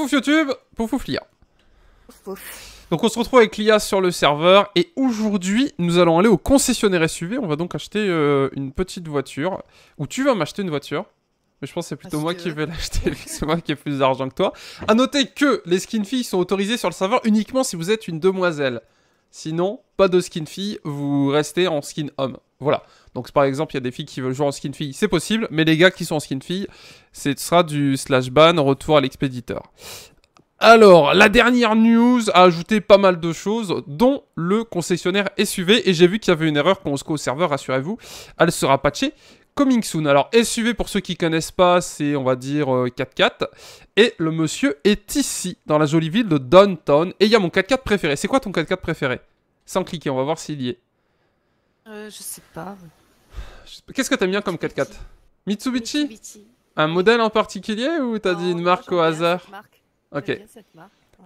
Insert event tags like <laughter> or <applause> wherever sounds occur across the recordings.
Pouf YouTube, pour l'IA. Donc on se retrouve avec l'IA sur le serveur et aujourd'hui nous allons aller au concessionnaire SUV. On va donc acheter euh, une petite voiture ou tu vas m'acheter une voiture. Mais je pense que c'est plutôt ah, moi qui vais l'acheter, c'est moi qui ai plus d'argent que toi. À noter que les skin filles sont autorisées sur le serveur uniquement si vous êtes une demoiselle. Sinon, pas de skin fille, vous restez en skin homme. Voilà. Donc par exemple, il y a des filles qui veulent jouer en skin fille, c'est possible, mais les gars qui sont en skin fille, ce sera du slash ban, retour à l'expéditeur. Alors, la dernière news a ajouté pas mal de choses, dont le concessionnaire SUV, et j'ai vu qu'il y avait une erreur qu'on se au serveur, rassurez-vous, elle sera patchée. Coming soon. Alors SUV pour ceux qui connaissent pas, c'est on va dire 4x4 euh, et le monsieur est ici dans la jolie ville de Downtown et il y a mon 4x4 préféré. C'est quoi ton 4x4 préféré Sans cliquer, on va voir s'il y est. Euh, je sais pas. Qu'est-ce que t'aimes bien comme 4x4 Mitsubishi, Un modèle en particulier ou t'as dit une marque au hasard Ok.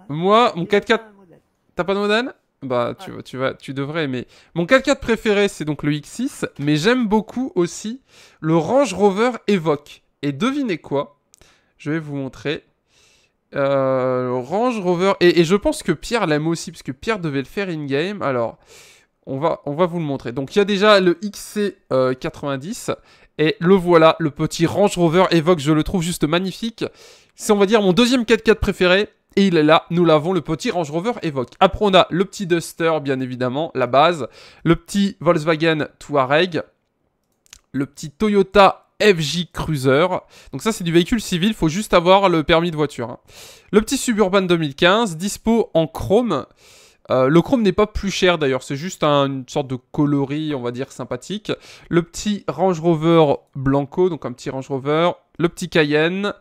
Moi, mon 4x4. T'as pas de modèle Bah, tu, vas, tu devrais Mais Mon 4x4 préféré, c'est donc le X6, mais j'aime beaucoup aussi le Range Rover Evoque. Et devinez quoi Je vais vous montrer. Euh, le Range Rover. Et, et, je pense que Pierre l'aime aussi, parce que Pierre devait le faire in-game. Alors on va, on va vous le montrer. Donc il y a déjà le XC90 euh, et le voilà, le petit Range Rover Evoque, je le trouve juste magnifique. C'est on va dire mon deuxième 4x4 préféré. Et il est là, nous l'avons, le petit Range Rover Evoque. Après on a le petit Duster, bien évidemment, la base. Le petit Volkswagen Touareg. Le petit Toyota FJ Cruiser. Donc ça c'est du véhicule civil, faut juste avoir le permis de voiture. Hein. Le petit Suburban 2015, dispo en chrome. Euh, le chrome n'est pas plus cher d'ailleurs, c'est juste une sorte de coloris, on va dire, sympathique. Le petit Range Rover Blanco, donc un petit Range Rover, le petit Cayenne,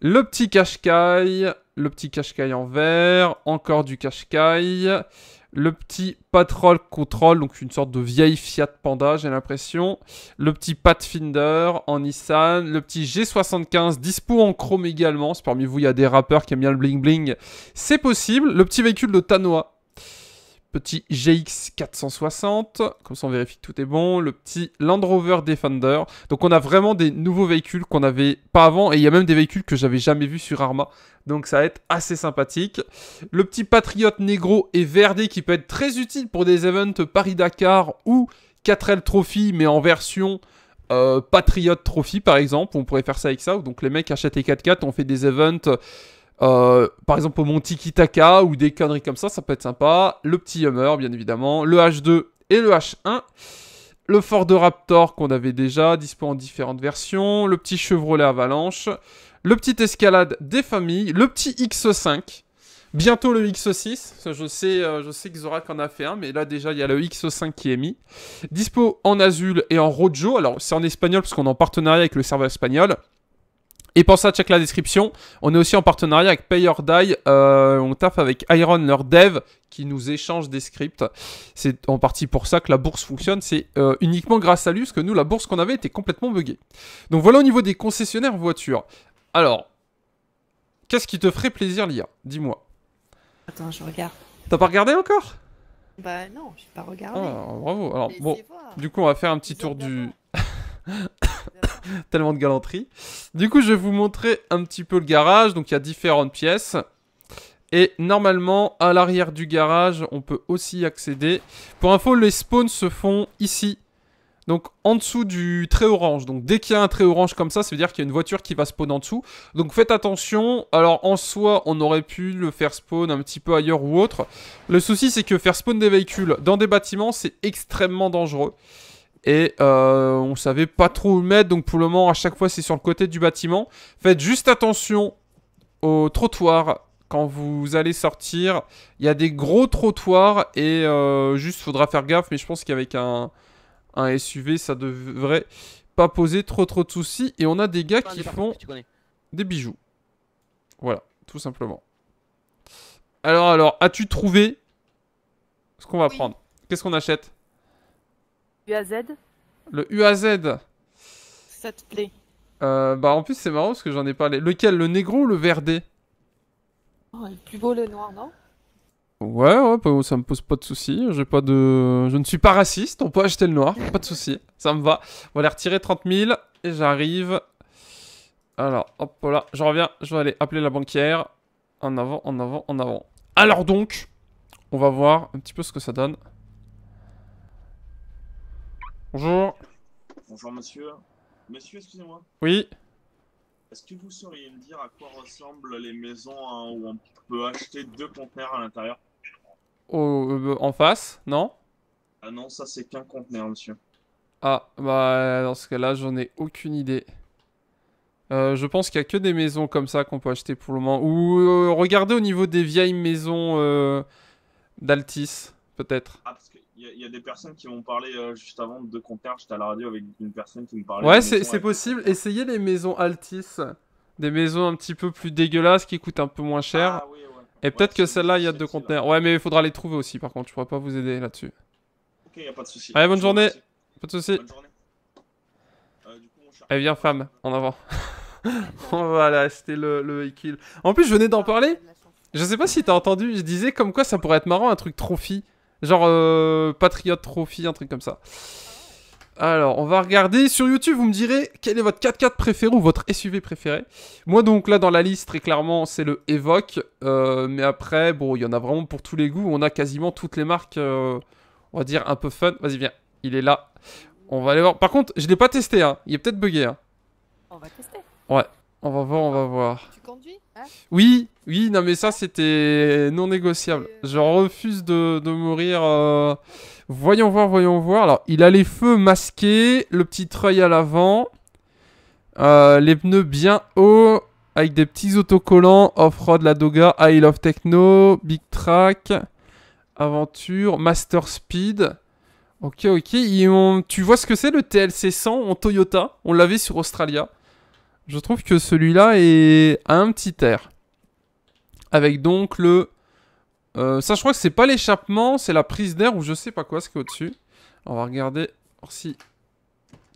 le petit Qashqai, le petit Qashqai en vert, encore du Qashqai, le petit Patrol Control, donc une sorte de vieille Fiat Panda, j'ai l'impression, le petit Pathfinder en Nissan, le petit G75 dispo en chrome également, si parmi vous il y a des rappeurs qui aiment bien le bling bling, c'est possible, le petit véhicule de Tanoa petit GX460, comme ça on vérifie que tout est bon, le petit Land Rover Defender. Donc on a vraiment des nouveaux véhicules qu'on n'avait pas avant, et il y a même des véhicules que j'avais jamais vus sur Arma, donc ça va être assez sympathique. Le petit Patriote Negro et Verdé qui peut être très utile pour des events Paris-Dakar ou 4L Trophy, mais en version... Euh, Patriot Trophy par exemple, on pourrait faire ça avec ça, donc les mecs achètent les 4x4, on fait des events euh, par exemple, au Monty Taka ou des conneries comme ça, ça peut être sympa. Le petit Hummer, bien évidemment. Le H2 et le H1. Le Ford Raptor qu'on avait déjà, dispo en différentes versions. Le petit Chevrolet Avalanche. Le petit Escalade des familles. Le petit X5. Bientôt le X6, je sais, euh, je sais que Zorak en a fait un, mais là déjà il y a le X5 qui est mis. Dispo en Azul et en Rojo, alors c'est en espagnol parce qu'on est en partenariat avec le serveur espagnol. Et pour à check la description. On est aussi en partenariat avec Pay or Die. Euh, on taffe avec Iron, leur dev, qui nous échange des scripts. C'est en partie pour ça que la bourse fonctionne. C'est euh, uniquement grâce à lui, parce que nous, la bourse qu'on avait était complètement buggée. Donc voilà au niveau des concessionnaires voitures. Alors, qu'est-ce qui te ferait plaisir, lire Dis-moi. Attends, je regarde. T'as pas regardé encore Bah non, j'ai pas regardé. Ah, bravo. Alors, bon, du coup, on va faire un petit tour du. <laughs> <coughs> Tellement de galanterie. Du coup, je vais vous montrer un petit peu le garage. Donc, il y a différentes pièces. Et normalement, à l'arrière du garage, on peut aussi accéder. Pour info, les spawns se font ici. Donc en dessous du trait orange. Donc dès qu'il y a un trait orange comme ça, ça veut dire qu'il y a une voiture qui va spawn en dessous. Donc faites attention. Alors en soi, on aurait pu le faire spawn un petit peu ailleurs ou autre. Le souci, c'est que faire spawn des véhicules dans des bâtiments, c'est extrêmement dangereux. Et euh, on savait pas trop où le mettre, donc pour le moment, à chaque fois, c'est sur le côté du bâtiment. Faites juste attention au trottoir quand vous allez sortir. Il y a des gros trottoirs et euh, juste faudra faire gaffe, mais je pense qu'avec un, SUV, ça devrait pas poser trop trop de soucis. Et on a des gars qui font des bijoux. Voilà, tout simplement. Alors, alors, as-tu trouvé ce qu'on va prendre Qu'est-ce qu'on achète UAZ Le UAZ Ça te plaît euh, Bah en plus c'est marrant parce que j'en ai parlé. Lequel Le négro ou le verdé oh, Le plus beau le noir, non Ouais, ouais, bah, ça me pose pas de soucis. J'ai pas de, je ne suis pas raciste. On peut acheter le noir, pas de soucis. Ça me va. On va aller retirer 30 000 et j'arrive. Alors, hop là, je reviens. Je vais aller appeler la banquière. En avant, en avant, en avant. Alors donc, on va voir un petit peu ce que ça donne. Bonjour. Bonjour monsieur. Monsieur, excusez-moi. Oui. Est-ce que vous sauriez me dire à quoi ressemblent les maisons hein, où on peut acheter deux conteneurs à l'intérieur oh, En face, non Ah non, ça c'est qu'un conteneur, monsieur. Ah, bah dans ce cas-là, j'en ai aucune idée. Euh, je pense qu'il y a que des maisons comme ça qu'on peut acheter pour le moment. Ou euh, regardez au niveau des vieilles maisons d'Altis, peut-être. Ah, parce que il y, a des personnes qui m'ont parlé euh, juste avant de conteneurs, j'étais à la radio avec une personne qui me parlait. Ouais, c'est possible. Essayez les maisons Altis, des maisons un petit peu plus dégueulasses qui coûtent un peu moins cher. Ah Et peut-être que celle-là, il y a deux conteneurs. Hein. Ouais, mais il faudra les trouver aussi, par contre, je pourrais pas vous aider là-dessus. Ok, pas de soucis Allez, bonne journée. Pas de soucis Bonne journée. Euh, femme, en avant. <laughs> On va le, le véhicule. En plus, je venais d'en ah, parler. Je sais pas si t'as entendu, je disais comme quoi ça pourrait être marrant un truc trophy. Genre Patriote euh, Patriot Trophy, un truc comme ça. Alors, on va regarder sur YouTube, vous me direz quel est votre 4x4 préféré ou votre SUV préféré. Moi donc là dans la liste, très clairement, c'est le Evoque. Euh, mais après, bon, il y en a vraiment pour tous les goûts. On a quasiment toutes les marques, euh, on va dire, un peu fun. Vas-y, viens, il est là. On va aller voir. Par contre, je ne l'ai pas testé, hein. il est peut-être bugué. Hein. On va tester. Ouais, on va voir, on va voir. Tu conduis oui, oui, non mais ça c'était non négociable. Euh, Je refuse de, mourir. Euh, voyons voir, voyons voir. Alors il a les feux masqués, le petit treuil à l'avant, euh, les pneus bien hauts avec des petits autocollants, off-road, la Doga, I Love Techno, Big Track, Aventure, Master Speed. Ok, ok. On... Tu vois ce que c'est le TLC 100 en Toyota On l'avait sur Australia. Je trouve que celui-là est un petit air. Avec donc le... Euh, ça, je crois que c'est pas l'échappement, c'est la prise d'air ou je sais pas quoi ce qu'il y a au-dessus. On va regarder si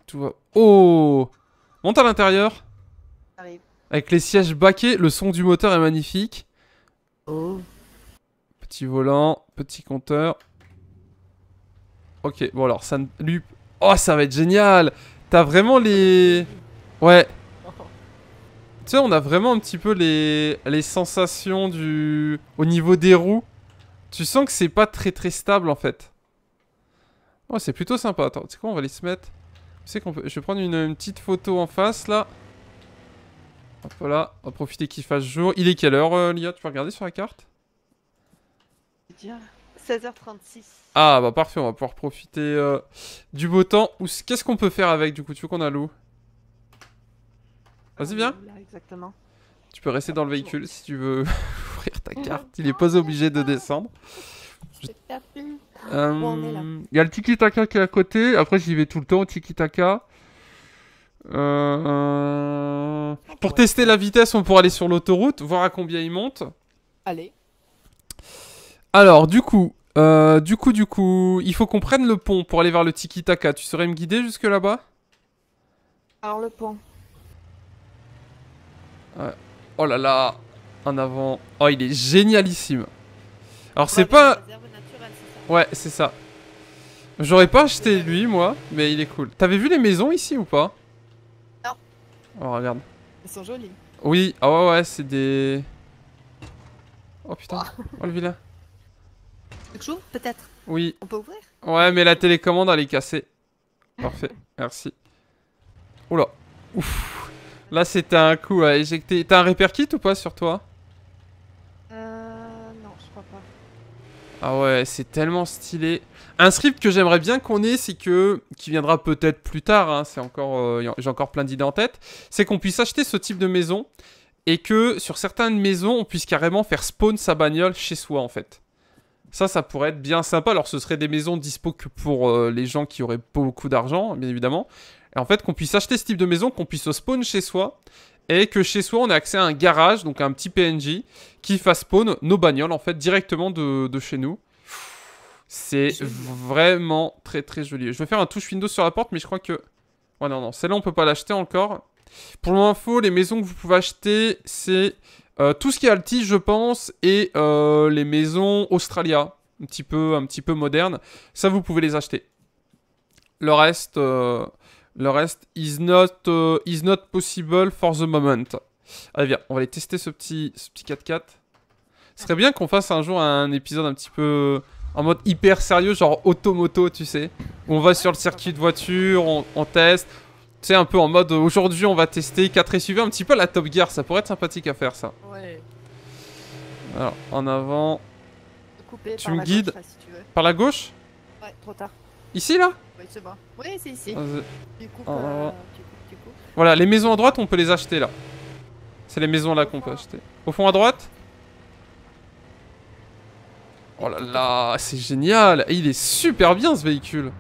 tout va... Oh Monte à l'intérieur. Avec les sièges baqués, le son du moteur est magnifique. Oh. Petit volant, petit compteur. Ok, bon alors ça ne... Oh, ça va être génial T'as vraiment les... Ouais. Tu sais, on a vraiment un petit peu les, sensations du... Au niveau des roues. Tu sens que c'est pas très très stable en fait. Oh, c'est plutôt sympa. Attends, tu sais quoi, on va les se mettre. Je vais prendre une, petite photo en face là. voilà, on va profiter qu'il fasse jour. Il est quelle heure, euh, Tu peux regarder sur la carte 16h36. Ah bah parfait, on va pouvoir profiter euh, du beau temps. Qu'est-ce qu'on peut faire avec du coup Tu veux qu'on alloue Vas-y, viens exactement Tu peux rester dans le véhicule si tu veux <laughs> ouvrir ta carte. Il n'est pas obligé de descendre. Euh, il y a le Tiki Taka qui est à côté. Après, j'y vais tout le temps au Tiki Taka. Euh, pour tester la vitesse, on pourra aller sur l'autoroute, voir à combien il monte. Allez. Alors, du coup, euh, du coup, du coup, il faut qu'on prenne le pont pour aller vers le Tiki Taka. Tu saurais me guider jusque là-bas Alors, le pont. Oh là là En avant. Oh, il est génialissime. Alors, c'est pas... Ouais, c'est ça. J'aurais pas acheté lui, moi, mais il est cool. T'avais vu les maisons ici ou pas Non. Oh, regarde. Elles sont jolies. Oui, ah oh, ouais, ouais, c'est des... Oh putain, oh le vilain. peut-être Oui. On peut ouvrir Ouais, mais la télécommande, elle est cassée. Parfait, merci. Oula. Ouf. Là, c'était un coup à éjecter. T'as un réperkit ou pas sur toi Euh. Non, je crois pas. Ah ouais, c'est tellement stylé. Un script que j'aimerais bien qu'on ait, c'est que. qui viendra peut-être plus tard, hein, c'est encore. Euh, j'ai encore plein d'idées en tête. C'est qu'on puisse acheter ce type de maison et que sur certaines maisons, on puisse carrément faire spawn sa bagnole chez soi en fait. Ça, ça pourrait être bien sympa. Alors, ce serait des maisons dispo que pour euh, les gens qui auraient beaucoup d'argent, bien évidemment. Et en fait, qu'on puisse acheter ce type de maison, qu'on puisse spawn chez soi, et que chez soi, on ait accès à un garage, donc un petit PNJ, qui fasse spawn nos bagnoles, en fait, directement de, chez nous. C'est vraiment très très joli. Je vais faire un touche Windows sur la porte, mais je crois que... Ouais, non, non, celle-là, on peut pas l'acheter encore. Pour l'info, les maisons que vous pouvez acheter, c'est euh, tout ce qui est Alti, je pense, et euh, les maisons Australia, un petit peu, un petit peu modernes. Ça, vous pouvez les acheter. Le reste, euh, le reste is not, euh, is not possible for the moment. Allez, viens, on va aller tester ce petit, ce petit 4x4. Ce serait bien qu'on fasse un jour un épisode un petit peu en mode hyper sérieux, genre automoto, tu sais. on va sur le circuit de voiture, on, teste. Tu sais, un peu en mode aujourd'hui, on va tester 4 suivre un petit peu la Top Gear. Ça pourrait être sympathique à faire ça. Ouais. Alors, en avant. tu me guides Par la gauche Ouais, trop tard. Ici là Oui, c'est ici. Voilà, les maisons à droite, on peut les acheter là. C'est les maisons là qu'on peut acheter. Au fond à droite Oh là là, c'est génial il est super bien ce véhicule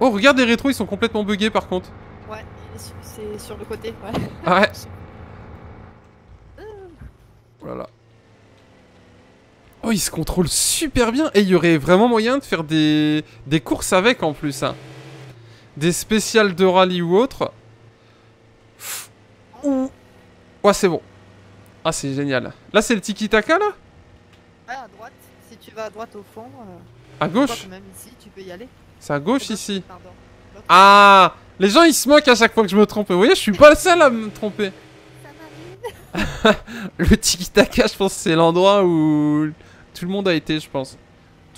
Oh, regarde les rétros, ils sont complètement buggés par contre. Ouais, c'est sur le côté, ouais. Ah ouais <laughs> Oh, il se contrôle super bien. Et il y aurait vraiment moyen de faire des, courses avec en plus. Hein. Des spéciales de rallye ou autre. Ou... Ouais, c'est bon. Ah, c'est génial. Là, c'est le tiki-taka, là Ouais, à droite. Si tu vas à droite au fond... Euh, à gauche C'est à gauche, ici Ah Les gens, ils se moquent à chaque fois que je me trompe. Vous voyez, je suis pas le seul à me tromper. <laughs> le tiki-taka, je pense c'est l'endroit où tout le monde a été, je pense.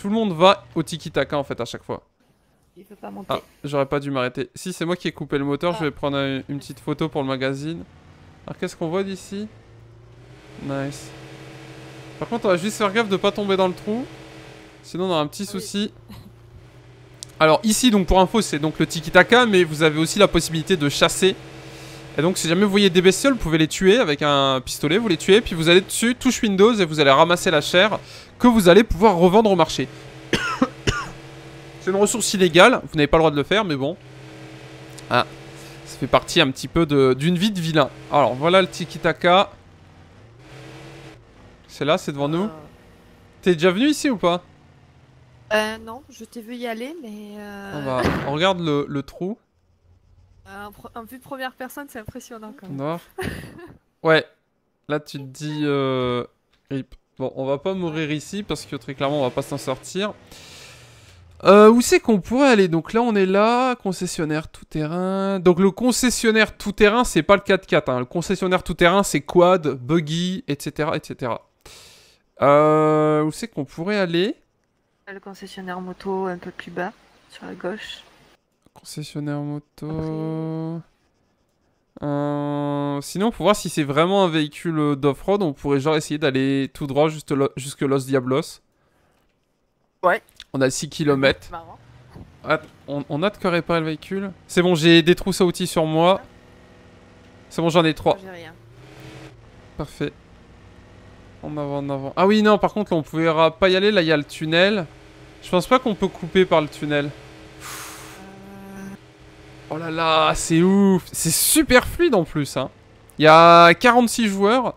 Tout le monde va au Tikitaka en fait, à chaque fois. Ah, j'aurais pas dû m'arrêter. Si, c'est moi qui ai coupé le moteur. Je ah. vais prendre une, petite photo pour le magazine. Alors, qu'est-ce qu'on voit d'ici Nice. Par contre, on va juste faire gaffe de pas tomber dans le trou. Sinon, on aura un petit ah souci. Alors ici, donc pour info, c'est donc le Tikitaka, mais vous avez aussi la possibilité de chasser et donc si jamais vous voyez des bestioles, vous pouvez les tuer avec un pistolet, vous les tuez, puis vous allez dessus, touche Windows, et vous allez ramasser la chair que vous allez pouvoir revendre au marché. <coughs> C'est une ressource illégale, vous n'avez pas le droit de le faire, mais bon. Ah, ça fait partie un petit peu d'une vie de vilain. Alors voilà le tiki-taka. C'est là, c'est devant nous. Ah. T'es déjà venu ici ou pas Euh non, je t'ai vu y aller, mais... Euh... on regarde le trou. Euh, un, vue de première personne, c'est impressionnant quand même. <laughs> ouais. Là, tu te dis... Euh, bon, on va pas mourir ici parce que très clairement, on va pas s'en sortir. Euh, où c'est qu'on pourrait aller Donc là, on est là, concessionnaire tout-terrain. Donc le concessionnaire tout-terrain, c'est pas le 4x4. Hein. Le concessionnaire tout-terrain, c'est quad, buggy, etc. etc. où c'est qu'on pourrait aller Le concessionnaire moto un peu plus bas, sur la gauche. Concessionnaire moto. Euh, sinon, pour voir si c'est vraiment un véhicule euh, d'off-road, on pourrait genre essayer d'aller tout droit juste jusque Los Diablos. Ouais. On a 6 km. on, a de quoi réparer le véhicule. C'est bon, j'ai des trousses à outils sur moi. C'est bon, j'en ai 3. Parfait. En avant, en avant. Ah oui, non, par contre, là, on ne pouvait ah, pas y aller. Là, il y a le tunnel. Je pense pas qu'on peut couper par le tunnel. Oh là là, c'est ouf C'est super fluide en plus, hein. Il y a 46 joueurs,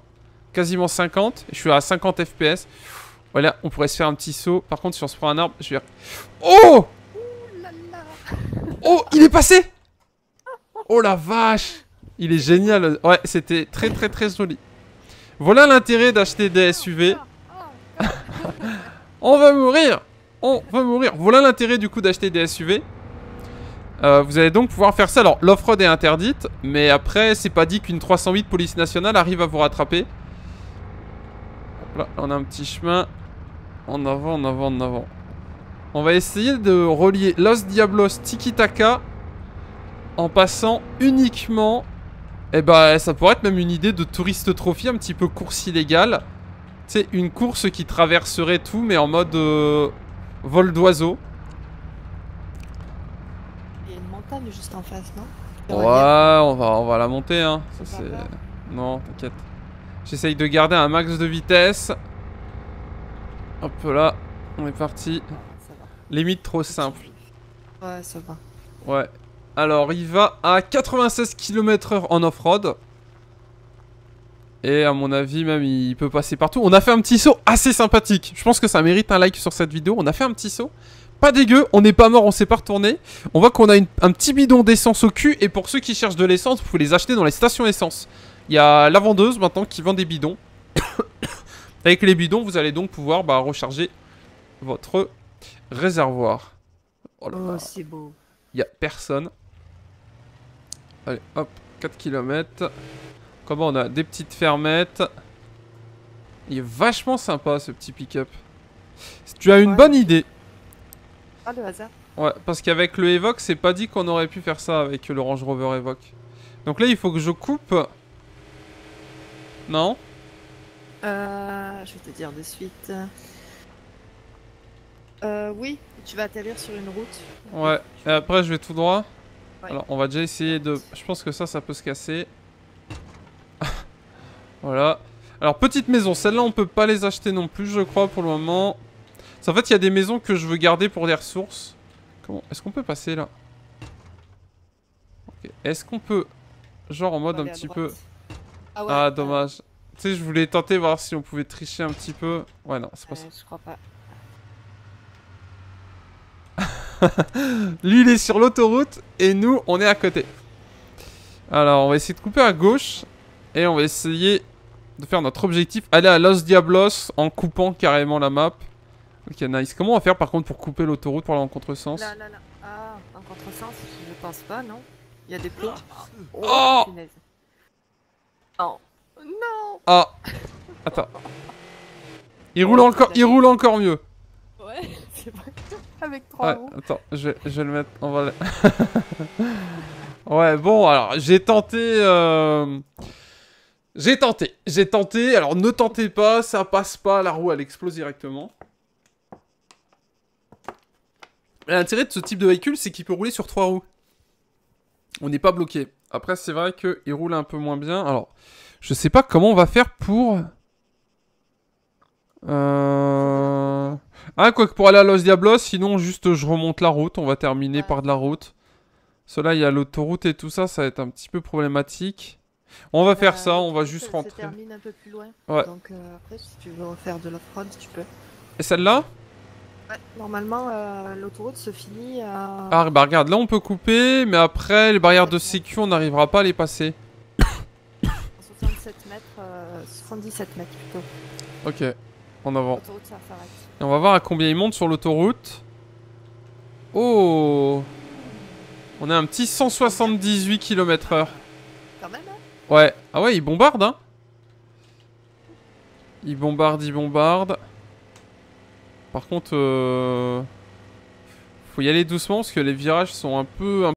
quasiment 50. Je suis à 50 FPS. Voilà, on pourrait se faire un petit saut. Par contre, si on se prend un arbre, je vais... Oh Oh, il est passé Oh la vache Il est génial. Ouais, c'était très très très joli. Voilà l'intérêt d'acheter des SUV. <laughs> on va mourir On va mourir. Voilà l'intérêt du coup d'acheter des SUV. Euh, vous allez donc pouvoir faire ça. Alors, loff est interdite, mais après, c'est pas dit qu'une 308 police nationale arrive à vous rattraper. Là, on a un petit chemin. En avant, en avant, en avant. On va essayer de relier Los Diablos Tikitaka en passant uniquement... Et eh ben, ça pourrait être même une idée de touriste trophy, un petit peu course illégale. C'est une course qui traverserait tout, mais en mode euh, vol d'oiseau juste en Ouais, on va, on va la monter, hein. Ça, c'est... Non, t'inquiète. J'essaye de garder un max de vitesse. Hop là, on est parti. Limite trop simple. Ouais, ça va. Ouais. Alors, il va à 96 km/h en off-road. Et à mon avis, même, il peut passer partout. On a fait un petit saut assez sympathique. Je pense que ça mérite un like sur cette vidéo. On a fait un petit saut pas dégueu, on n'est pas mort, on s'est pas retourné. On voit qu'on a un petit bidon d'essence au cul et pour ceux qui cherchent de l'essence, vous pouvez les acheter dans les stations essence. Il y a la vendeuse maintenant qui vend des bidons. <coughs> Avec les bidons, vous allez donc pouvoir bah, recharger votre réservoir. Oh, oh c'est beau. Il n'y a personne. Allez, hop, 4 km. Comment on a des petites fermettes. Il est vachement sympa ce petit pick-up. Tu as une bonne idée. Ah, le hasard. Ouais, parce qu'avec le Evoque, c'est pas dit qu'on aurait pu faire ça avec le Range Rover Evoque. Donc là, il faut que je coupe. Non Euh. Je vais te dire de suite. Euh, oui, tu vas atterrir sur une route. Ouais, et après, je vais tout droit. Alors, on va déjà essayer de. Je pense que ça, ça peut se casser. <laughs> voilà. Alors, petite maison, celle là on peut pas les acheter non plus, je crois, pour le moment. En fait, il y a des maisons que je veux garder pour des ressources. Comment Est-ce qu'on peut passer là Est-ce qu'on peut... Genre en mode un petit peu... Ah, ah, dommage. Tu sais, je voulais tenter voir si on pouvait tricher un petit peu. Ouais, non, c'est pas euh, ça. <laughs> Lui, il est sur l'autoroute et nous, on est à côté. Alors, on va essayer de couper à gauche et on va essayer de faire notre objectif, aller à Los Diablos en coupant carrément la map. Ok, nice. Comment on va faire par contre pour couper l'autoroute pour aller en contresens Là, là, là. Ah, en contresens, je pense pas, non Il y a des plots. Oh, oh, oh Non. Oh. Non Ah Attends. Il roule, encore, il roule encore mieux. Ouais, <laughs> c'est vrai avec trois ah, roues. Attends, je vais, je le mettre. On va <laughs> ouais, bon, alors j'ai tenté. Euh... J'ai tenté, j'ai tenté. Alors ne tentez pas, ça passe pas, la roue elle explose directement. L'intérêt de ce type de véhicule, c'est qu'il peut rouler sur trois roues. On n'est pas bloqué. Après, c'est vrai qu'il roule un peu moins bien. Alors, je sais pas comment on va faire pour... Euh, ah, quoi que pour aller à Los Diablos, sinon juste je remonte la route, on va terminer par de la route. Cela, il y a l'autoroute et tout ça, ça va être un petit peu problématique. On va faire euh, ça, on va juste rentrer. un peu plus loin. Donc euh, après, si tu veux refaire de la tu peux. Et celle-là normalement, euh, l'autoroute se finit à... Euh, ah, bah regarde, là on peut couper, mais après, les barrières de sécu, on n'arrivera pas à les passer. 77 <coughs> mètres, 77 euh, mètres plutôt. Ok, en avant. Et on va voir à combien ils montent sur l'autoroute. Oh On a un petit 178 km heure. Quand même, hein Ouais. Ah ouais, ils bombardent, hein Ils bombardent, ils bombardent. Par contre, euh, faut y aller doucement parce que les virages sont un peu...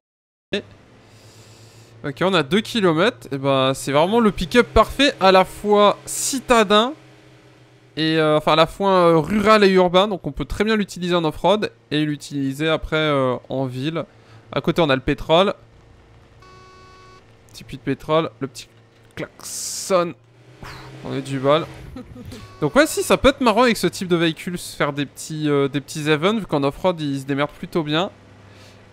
Ok, on a 2 km. Et bah, c'est vraiment le pick-up parfait à la fois citadin et euh, enfin à la fois euh, rural et urbain. Donc on peut très bien l'utiliser en off-road et l'utiliser après en ville. À côté, on a le pétrole. Petit puits de pétrole, le petit klaxon on est du bal. Donc ouais, si, ça peut être marrant avec ce type de véhicule, faire des petits, euh, des petits events, vu qu'en off-road, ils se démerdent plutôt bien.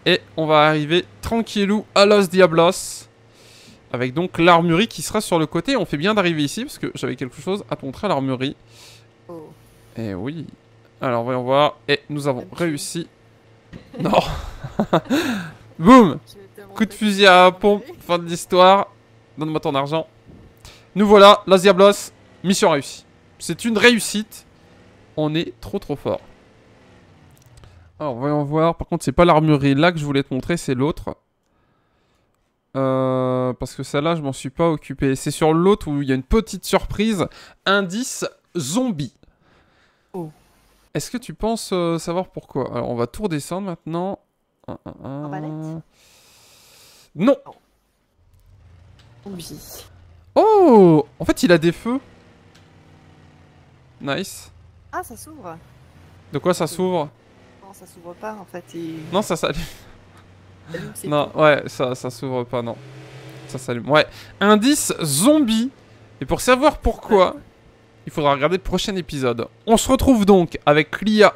Et on va arriver tranquillou à Los Diablos. Avec donc l'armurerie qui sera sur le côté. On fait bien d'arriver ici, parce que j'avais quelque chose à montrer à l'armurerie. Oh. Et eh oui. Alors, voyons voir. Et nous avons réussi. non <laughs> Boum Coup de fusil à pompe, fin de l'histoire. Donne-moi ton argent. Nous voilà, Las Diablos, mission réussie. C'est une réussite. On est trop trop fort. Alors, voyons voir. Par contre, c'est pas l'armurerie là que je voulais te montrer, c'est l'autre. Euh, parce que celle-là, je m'en suis pas occupé. C'est sur l'autre où il y a une petite surprise. Indice zombie. Oh. Est-ce que tu penses euh, savoir pourquoi Alors, on va tout redescendre maintenant. non. Oh. Oh En fait, il a des feux. Nice. Ah, ça s'ouvre. De quoi ça s'ouvre Non, ça s'ouvre pas en fait. Non, ça s'allume. non, ouais, ça, ça s'ouvre pas, non. Ça s'allume. Ouais. Indice zombie. Et pour savoir pourquoi, il faudra regarder le prochain épisode. On se retrouve donc avec Lia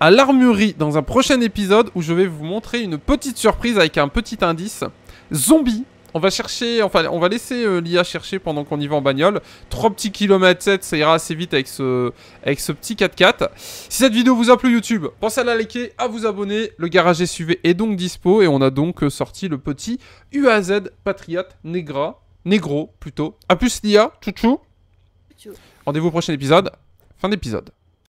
à l'armurerie dans un prochain épisode où je vais vous montrer une petite surprise avec un petit indice zombie on va chercher, enfin, on va laisser euh, l'IA chercher pendant qu'on y va en bagnole. 3 petits kilomètres 7, ça ira assez vite avec ce, avec ce petit 4x4. Si cette vidéo vous a plu YouTube, pensez à la liker, à vous abonner. Le garage SUV est donc dispo et on a donc euh, sorti le petit UAZ Patriot Negra, Negro plutôt. A plus l'IA, chouchou. Rendez-vous au prochain épisode. Fin d'épisode.